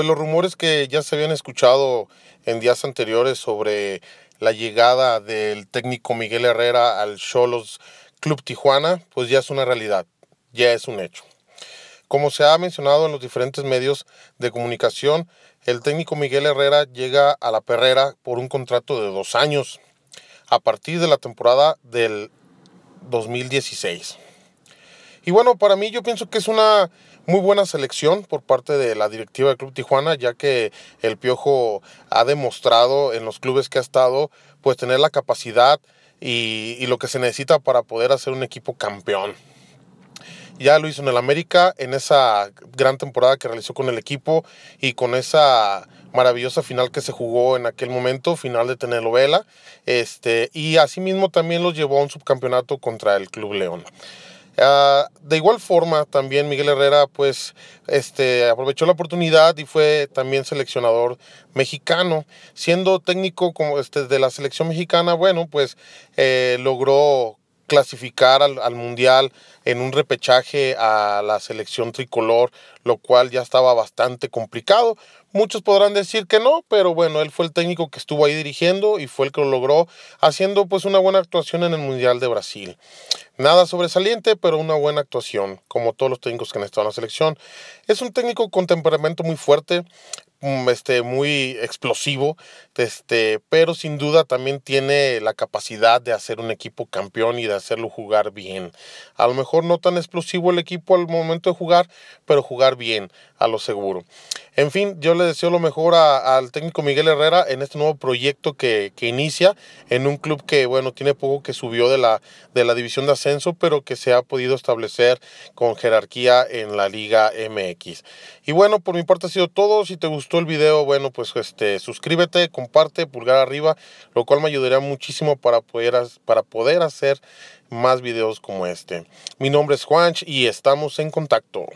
Pues, los rumores que ya se habían escuchado en días anteriores sobre la llegada del técnico Miguel Herrera al Cholos Club Tijuana, pues ya es una realidad, ya es un hecho. Como se ha mencionado en los diferentes medios de comunicación, el técnico Miguel Herrera llega a la Perrera por un contrato de dos años a partir de la temporada del 2016. Y bueno, para mí yo pienso que es una muy buena selección por parte de la directiva del Club Tijuana, ya que el Piojo ha demostrado en los clubes que ha estado, pues tener la capacidad y, lo que se necesita para poder hacer un equipo campeón. Ya lo hizo en el América, en esa gran temporada que realizó con el equipo y con esa maravillosa final que se jugó en aquel momento, final de telenovela. Este, y asimismo también los llevó a un subcampeonato contra el Club León. Ah, de igual forma, también Miguel Herrera pues, este, aprovechó la oportunidad y fue también seleccionador mexicano. Siendo técnico como este, de la selección mexicana, bueno, pues eh, logró clasificar al, Mundial en un repechaje a la selección tricolor, lo cual ya estaba bastante complicado. Muchos podrán decir que no, pero bueno, él fue el técnico que estuvo ahí dirigiendo y fue el que lo logró, haciendo pues una buena actuación en el Mundial de Brasil. Nada sobresaliente, pero una buena actuación, como todos los técnicos que han estado en la selección. Es un técnico con temperamento muy fuerte, Mm, este, muy explosivo, este, pero sin duda también tiene la capacidad de hacer un equipo campeón y de hacerlo jugar bien. A lo mejor no tan explosivo el equipo al momento de jugar, pero jugar bien, a lo seguro. En fin, yo le deseo lo mejor al técnico Miguel Herrera en este nuevo proyecto que, que, inicia en un club que, bueno, tiene poco que subió de la, de la división de ascenso, pero que se ha podido establecer con jerarquía en la Liga MX. Y bueno, por mi parte ha sido todo. Si te gustó, el video, bueno, pues este, suscríbete, comparte, pulgar arriba, lo cual me ayudaría muchísimo para poder, para poder hacer más videos como este. Mi nombre es Juanch y estamos en contacto.